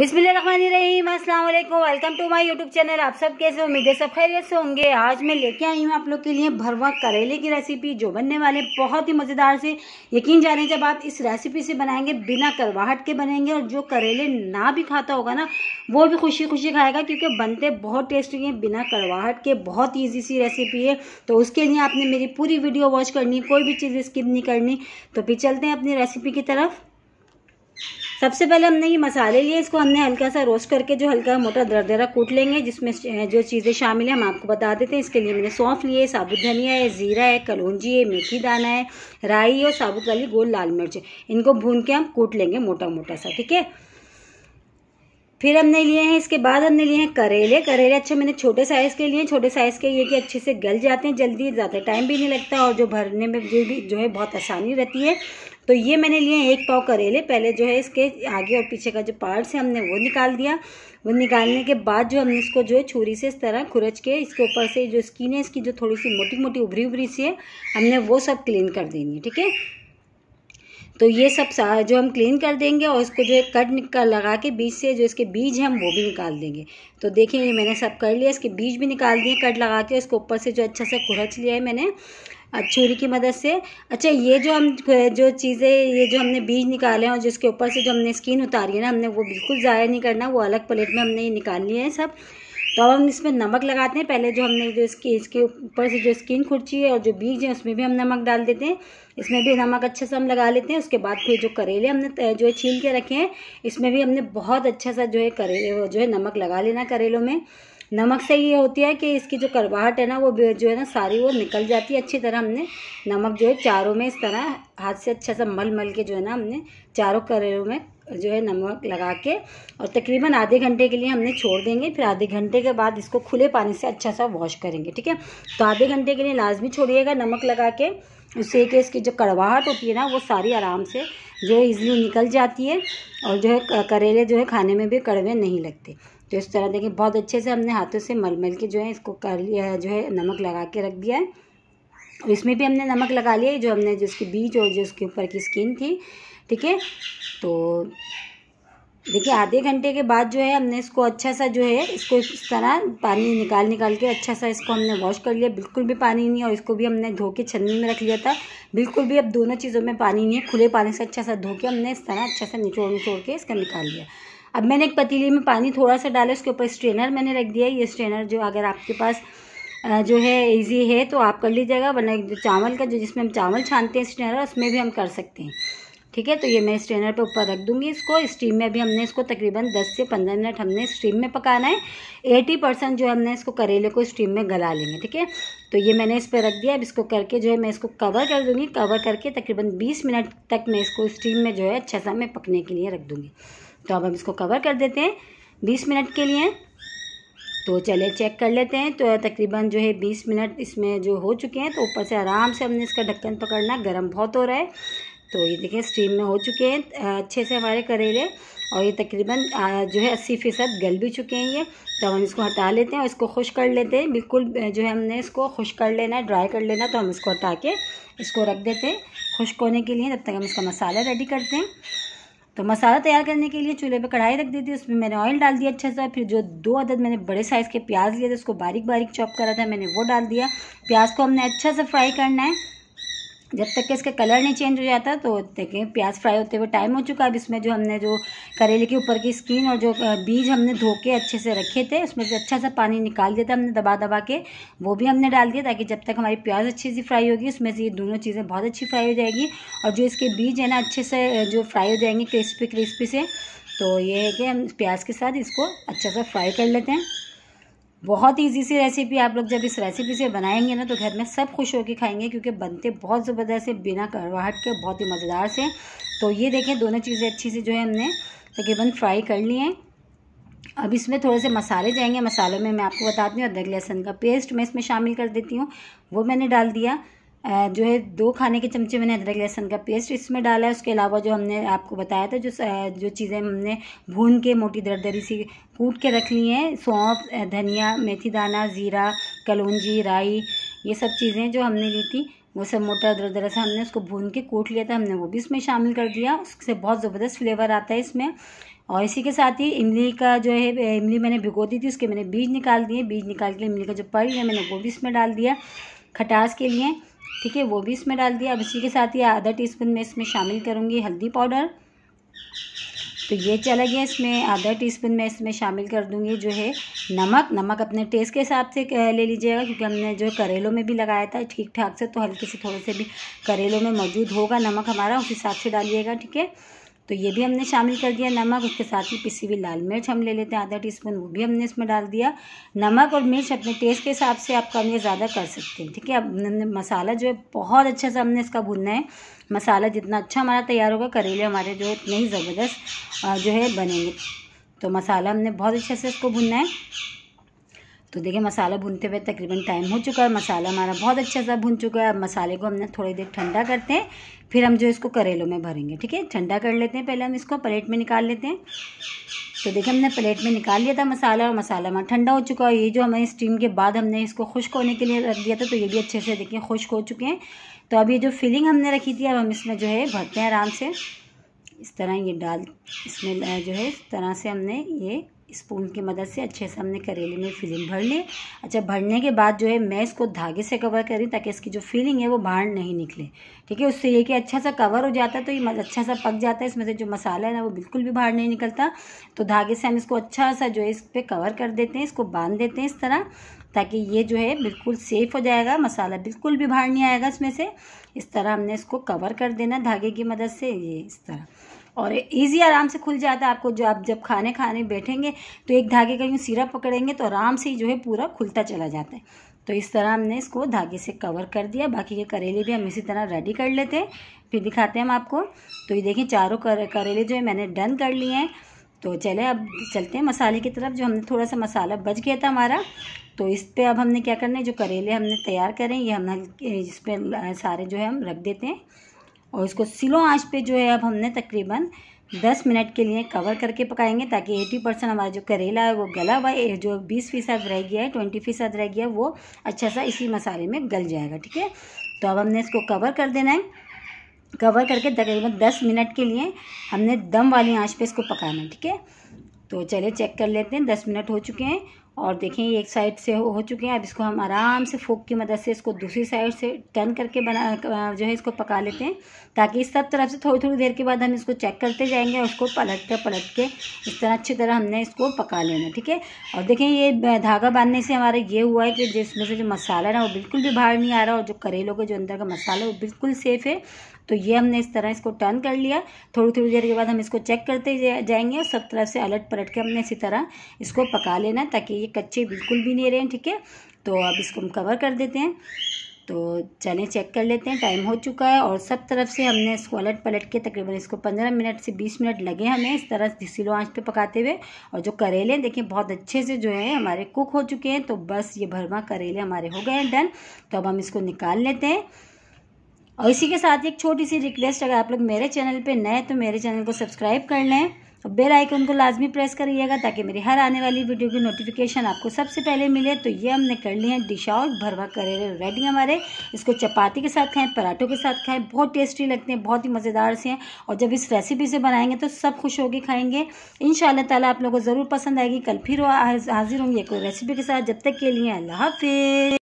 बिस्मिल्लाम अस्सलाम वालेकुम welcome to my YouTube channel आप सब कैसे उम्मीद है सब खैरियत से होंगे आज मैं लेके आई हूँ आप लोग के लिए भरवा करेले की रेसिपी जो बनने वाले बहुत ही मज़ेदार से यकीन जाने जब आप इस रेसिपी से बनाएंगे बिना करवाहट के बनेंगे और जो करेले ना भी खाता होगा ना वो भी खुशी खुशी खाएगा क्योंकि बनते बहुत टेस्टी हैं बिना करवाहट के बहुत ईजी सी रेसिपी है तो उसके लिए आपने मेरी पूरी वीडियो वॉच करनी कोई भी चीज़ स्किप नहीं करनी तो फिर चलते हैं अपनी रेसिपी की तरफ सबसे पहले हमने ये मसाले लिए इसको हमने हल्का सा रोस्ट करके जो हल्का मोटा दरदरा कूट लेंगे जिसमें जो चीज़ें शामिल हैं हम आपको बता देते हैं इसके लिए मैंने सौंफ लिए साबुत धनिया है ज़ीरा है कलौजी है मेथी दाना है राई और साबुत वाली गोल लाल मिर्च इनको भून के हम कूट लेंगे मोटा मोटा सा ठीक है फिर हमने लिए हैं इसके बाद हमने लिए हैं करेले करेले अच्छे मैंने छोटे साइज़ के लिए छोटे साइज़ के ये कि अच्छे से गल जाते हैं जल्दी ज़्यादा टाइम भी नहीं लगता और जो भरने में जो भी जो है बहुत आसानी रहती है तो ये मैंने लिए हैं एक पाव करेले पहले जो है इसके आगे और पीछे का जो पार्ट्स है हमने वो निकाल दिया वो निकालने के बाद जो हमने इसको जो है छुरी से इस तरह खुरच के इसके ऊपर से जो स्किन है इसकी जो थोड़ी सी मोटी मोटी उभरी उभरी सी है हमने वो सब क्लीन कर देनी है ठीक है तो ये सब जो हम क्लीन कर देंगे और उसको जो कट कर लगा के बीज से जो इसके बीज हैं हम वो भी निकाल देंगे तो देखिए ये मैंने सब कर लिया इसके बीज भी निकाल दिए कट लगा के उसको ऊपर से जो अच्छा सा कुरच लिया है मैंने छुरी की मदद से अच्छा ये जो हम जो चीज़ें ये जो हमने बीज निकाले हैं और जिसके ऊपर से जो हमने स्किन उतारी है ना हमने वो बिल्कुल ज़ाया नहीं करना वो अलग प्लेट में हमने ये निकाल लिए हैं सब तो अब हम इसमें नमक लगाते हैं पहले जो हमने जो इसकी इसके ऊपर से जो स्किन खुर्ची है और जो बीज है उसमें भी हम नमक डाल देते हैं इसमें भी नमक अच्छे से हम लगा लेते हैं उसके बाद फिर जो करेले हमने जो है छील के रखे हैं इसमें भी हमने बहुत अच्छा सा जो है करेले जो है नमक लगा लेना करेलों में नमक से ये होती है कि इसकी जो करवाहट है ना वो जो है ना सारी वो निकल जाती है अच्छी तरह हमने नमक जो है चारों में इस तरह हाथ से अच्छा सा मल मल के जो है ना हमने चारों करेलों में जो है नमक लगा के और तकरीबन आधे घंटे के लिए हमने छोड़ देंगे फिर आधे घंटे के बाद इसको खुले पानी से अच्छा सा वॉश करेंगे ठीक है तो आधे घंटे के लिए लाजमी छोड़िएगा नमक लगा के उससे कि इसकी जो कड़वाहट होती है ना वो सारी आराम से जो है ईज़िली निकल जाती है और जो है करेले जो है खाने में भी कड़वे नहीं लगते तो इस तरह देखिए बहुत अच्छे से हमने हाथों से मलमल के जो है इसको कर लिया है जो है नमक लगा के रख दिया है और इसमें भी हमने नमक लगा लिया है जो हमने जो उसके बीज और जो उसके ऊपर की स्किन थी ठीक है तो देखिए आधे घंटे के बाद जो है हमने इसको अच्छा सा जो है इसको इस तरह पानी निकाल निकाल के अच्छा सा इसको हमने वॉश कर लिया बिल्कुल भी पानी नहीं और इसको भी हमने धो के छन्नी में रख लिया था बिल्कुल भी अब दोनों चीज़ों में पानी नहीं है खुले पानी से अच्छा सा धो के हमने इस तरह अच्छा सा निचोड़ निचोड़ के इसका निकाल लिया अब मैंने एक पतीली में पानी थोड़ा सा डाला उसके ऊपर स्ट्रेनर मैंने रख दिया ये स्ट्रेनर जो अगर आपके पास जो है ईजी है तो आप कर लीजिएगा वरना चावल का जो जिसमें हम चावल छानते हैं स्ट्रेनर उसमें भी हम कर सकते हैं ठीक है तो ये मैं स्ट्रेनर पे ऊपर रख दूंगी इसको स्टीम में भी हमने इसको तकरीबन 10 से 15 मिनट हमने स्टीम में पकाना है 80 परसेंट जो हमने इसको करेले को स्टीम में गला लेंगे ठीक है तो ये मैंने इस पर रख दिया अब इसको करके जो है मैं इसको कवर कर दूँगी कवर करके तकरीबन बीस मिनट तक मैं इसको स्टीम में जो है अच्छा सा मैं पकने के लिए रख दूँगी तो अब हम इसको कवर कर देते हैं बीस मिनट के लिए तो चले चेक कर लेते हैं तो तकरीबन जो है बीस मिनट इसमें जो हो चुके हैं तो ऊपर से आराम से हमने इसका ढक्कन पकड़ना गर्म बहुत हो रहा है तो ये देखें स्टीम में हो चुके हैं अच्छे से हमारे करेले और ये तकरीबन जो है अस्सी फ़ीसद गल भी चुके हैं ये तो हम इसको हटा लेते हैं और इसको खुश कर लेते हैं बिल्कुल जो है हमने इसको खुश कर लेना है ड्राई कर लेना तो हम इसको हटा के इसको रख देते हैं खुश्क होने के लिए तब तक हम इसका मसाला रेडी करते हैं तो मसाला तैयार करने के लिए चूल्हे पर कढ़ाई रख दी थी उसमें मैंने ऑयल डाल दिया अच्छे से फिर जो दो अदद मैंने बड़े साइज़ के प्याज लिए थे उसको बारीक बारीक चॉप करा था मैंने वो डाल दिया प्याज को हमने अच्छा से फ्राई करना है जब तक के इसका कलर नहीं चेंज हो जाता तो देखिए प्याज फ्राई होते हुए टाइम हो चुका है अब इसमें जो हमने जो करेले के ऊपर की स्किन और जो बीज हमने धो के अच्छे से रखे थे उसमें से अच्छा सा पानी निकाल दिया था हमने दबा दबा के वो भी हमने डाल दिया ताकि जब तक हमारी प्याज अच्छे से फ्राई होगी उसमें से ये दोनों चीज़ें बहुत अच्छी फ्राई हो जाएगी और जो इसके बीज है ना अच्छे से जो फ्राई हो जाएंगे क्रिस्पी क्रिस्पी से तो ये है कि हम प्याज के साथ इसको अच्छा सा फ्राई कर लेते हैं बहुत इजी सी रेसिपी आप लोग जब इस रेसिपी से बनाएंगे ना तो घर में सब खुश होकर खाएंगे क्योंकि बनते बहुत ज़बरदस्त है बिना करवाहट के बहुत ही मज़ेदार से तो ये देखें दोनों चीज़ें अच्छी से जो है हमने तकरीबन फ्राई कर ली है अब इसमें थोड़े से मसाले जाएंगे मसालों में मैं आपको बताती हूँ अदरक लहसुन का पेस्ट मैं इसमें शामिल कर देती हूँ वो मैंने डाल दिया जो है दो खाने के चमचे मैंने अदरक लहसुन का पेस्ट इसमें डाला है उसके अलावा जो हमने आपको बताया था जो जो चीज़ें हमने भून के मोटी दरदरी सी कूट के रख ली हैं सौंफ धनिया मेथी दाना ज़ीरा कलौजी राई ये सब चीज़ें जो हमने ली थी वो सब मोटा दरदरा सा हमने उसको भून के कूट लिया था हमने वो भी इसमें शामिल कर दिया उससे बहुत ज़बरदस्त फ्लेवर आता है इसमें और इसी के साथ ही इमली का जो है इमली मैंने भिगो दी थी उसके मैंने बीज निकाल दिए बीज निकाल के इमली का जो पल है मैंने वो भी इसमें डाल दिया खटास के लिए ठीक है वो भी इसमें डाल दिया अब इसी के साथ ही आधा टीस्पून मैं इसमें शामिल करूँगी हल्दी पाउडर तो ये चला गया इसमें आधा टीस्पून मैं इसमें शामिल कर दूँगी जो है नमक नमक अपने टेस्ट के हिसाब से ले लीजिएगा क्योंकि हमने जो करेलों में भी लगाया था ठीक ठाक से तो हल्के से थोड़े से भी करेलों में मौजूद होगा नमक हमारा उस हिसाब से डालिएगा ठीक है तो ये भी हमने शामिल कर दिया नमक उसके साथ ही पिसी हुई लाल मिर्च हम ले लेते हैं आधा टीस्पून वो भी हमने इसमें डाल दिया नमक और मिर्च अपने टेस्ट के हिसाब से आप कम या ज़्यादा कर सकते हैं ठीक है अब हमने मसाला जो है बहुत अच्छे से हमने इसका भुनना है मसाला जितना अच्छा हमारा तैयार होगा करेले हमारे जो उतने ही ज़बरदस्त जो है बनेंगे तो मसाला हमने बहुत अच्छे से इसको भुनना है तो देखिए मसाला भुनते हुए तकरीबन टाइम हो चुका है मसाला हमारा बहुत अच्छा सा भुन चुका है अब मसाले को हमने थोड़ी देर ठंडा करते हैं फिर हम जो इसको करेलों में भरेंगे ठीक है ठंडा कर लेते हैं पहले हम इसको प्लेट में निकाल लेते हैं तो देखिए हमने प्लेट में निकाल लिया था मसाला और मसाला हमारा ठंडा हो चुका है ये जो हमें स्टीम के बाद हमने इसको खुश्क होने के लिए रख दिया था तो ये भी अच्छे से देखिए खुश्क हो चुके हैं तो अब ये जो फिलिंग हमने रखी थी अब हम इसमें जो है भरते हैं आराम से इस तरह ये डाल इसमें जो है इस तरह से हमने ये स्पून की मदद से अच्छे से हमने करेले में फिलिंग भर ली अच्छा भरने के बाद जो है मैं इसको धागे से कवर करी ताकि इसकी जो फीलिंग है वो बाहर नहीं निकले ठीक है उससे ये कि अच्छा सा कवर हो जाता है तो ये अच्छा सा पक जाता है इसमें से जो मसाला है ना वो बिल्कुल भी बाहर नहीं निकलता तो धागे से हम इसको अच्छा सा जो है इस पर कवर कर देते हैं इसको बांध देते हैं इस तरह ताकि ये जो है बिल्कुल सेफ़ हो जाएगा मसाला बिल्कुल भी बाहर नहीं आएगा इसमें से इस तरह हमने इसको कवर कर देना धागे की मदद से ये इस तरह और इजी आराम से खुल जाता है आपको जो आप जब खाने खाने बैठेंगे तो एक धागे का यूँ सिरा पकड़ेंगे तो आराम से ही जो है पूरा खुलता चला जाता है तो इस तरह हमने इसको धागे से कवर कर दिया बाकी के करेले भी हम इसी तरह रेडी कर लेते हैं फिर दिखाते हैं हम आपको तो ये देखिए चारों करेले जो है मैंने डन कर लिए हैं तो चले अब चलते हैं मसाले की तरफ जो हमने थोड़ा सा मसाला बच गया था हमारा तो इस पर अब हमने क्या करना है जो करेले हमने तैयार करें ये हम इस पर सारे जो है हम रख देते हैं और इसको स्लो आंच पे जो है अब हमने तकरीबन दस मिनट के लिए कवर करके पकाएंगे ताकि एटी परसेंट हमारा जो करेला है वो गला हुआ है जो बीस फीसद रह गया है ट्वेंटी फीसद रह गया है वो अच्छा सा इसी मसाले में गल जाएगा ठीक है तो अब हमने इसको कवर कर देना है कवर करके तकरीबन दस मिनट के लिए हमने दम वाली आँच पर इसको पकाना है ठीक है तो चलिए चेक कर लेते हैं दस मिनट हो चुके हैं और देखें ये एक साइड से हो, चुके हैं अब इसको हम आराम से फोक की मदद से इसको दूसरी साइड से टर्न करके बना जो है इसको पका लेते हैं ताकि सब तरफ से थोड़ी थोड़ी देर के बाद हम इसको चेक करते जाएंगे और उसको पलट कर पलट के इस तरह अच्छी तरह हमने इसको पका लेना ठीक है और देखें ये धागा बांधने से हमारा ये हुआ है कि जिसमें से जो मसाला है ना वो बिल्कुल भी बाहर नहीं आ रहा और जो करेलों के जो अंदर का मसाला है वो बिल्कुल सेफ़ है तो ये हमने इस तरह इसको टर्न कर लिया थोड़ी थोड़ी देर के बाद हम इसको चेक करते जाएंगे और सब तरफ से अलट पलट के हमने इसी तरह इसको पका लेना ताकि ये कच्चे बिल्कुल भी नहीं रहें ठीक है तो अब इसको हम कवर कर देते हैं तो चलें चेक कर लेते हैं टाइम हो चुका है और सब तरफ से हमने इसको अलट पलट के तकरीबन इसको पंद्रह मिनट से बीस मिनट लगे हमें इस तरह सिलो आँच पे पकाते हुए और जो करेले देखिए बहुत अच्छे से जो है हमारे कुक हो चुके हैं तो बस ये भरमा करेले हमारे हो गए हैं डन तो अब हम इसको निकाल लेते हैं और इसी के साथ एक छोटी सी रिक्वेस्ट अगर आप लोग मेरे चैनल पे नए तो मेरे चैनल को सब्सक्राइब कर लें और बेल आइकन को लाजमी प्रेस करिएगा ताकि मेरी हर आने वाली वीडियो की नोटिफिकेशन आपको सबसे पहले मिले तो ये हमने कर लिए हैं डिशा और भरवा करेले रेडी हमारे इसको चपाती के साथ खाएं पराठों के साथ खाएं बहुत टेस्टी लगते हैं बहुत ही मज़ेदार से हैं और जब इस रेसिपी से बनाएंगे तो सब खुश होकर खाएंगे इन ताला आप लोगों को ज़रूर पसंद आएगी कल फिर हाजिर होंगी एक रेसिपी के साथ जब तक के लिए अल्लाह हाफि